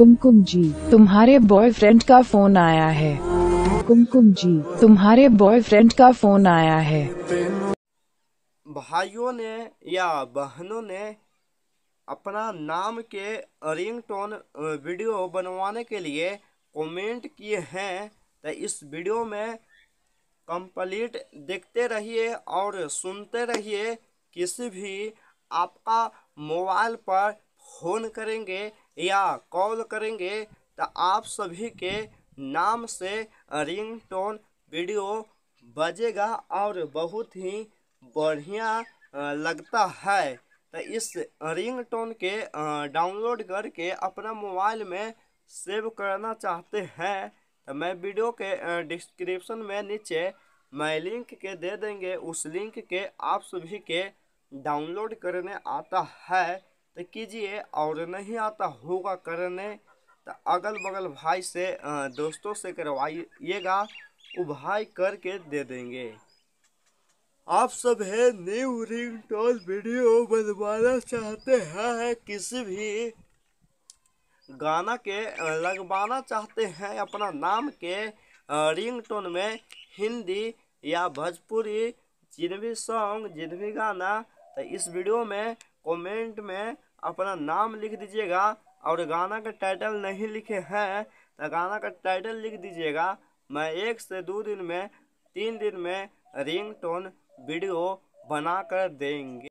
कुमकुम जी तुम्हारे बॉयफ्रेंड का फोन आया है कुमकुम जी तुम्हारे बॉयफ्रेंड का फोन आया है भाइयों ने या बहनों ने अपना नाम के रिंगटोन वीडियो बनवाने के लिए कमेंट किए हैं तो इस वीडियो में कंप्लीट देखते रहिए और सुनते रहिए किसी भी आपका मोबाइल पर फ़ोन करेंगे या कॉल करेंगे तो आप सभी के नाम से रिंग टोन वीडियो बजेगा और बहुत ही बढ़िया लगता है तो इस रिंग टोन के डाउनलोड करके अपना मोबाइल में सेव करना चाहते हैं तो मैं वीडियो के डिस्क्रिप्शन में नीचे मैं लिंक के दे देंगे उस लिंक के आप सभी के डाउनलोड करने आता है तो कीजिए और नहीं आता होगा करने तो अगल बगल भाई से दोस्तों से करवाइएगा वो भाई करके दे देंगे आप सब है न्यू रिंग टोल वीडियो बनवाना चाहते हैं किसी भी गाना के लगवाना चाहते हैं अपना नाम के रिंग टोन में हिंदी या भोजपुरी जिन भी सॉन्ग जिन भी गाना तो इस वीडियो में कमेंट में अपना नाम लिख दीजिएगा और गाना का टाइटल नहीं लिखे हैं तो गाना का टाइटल लिख दीजिएगा मैं एक से दो दिन में तीन दिन में रिंग टोन वीडियो बना कर देंगे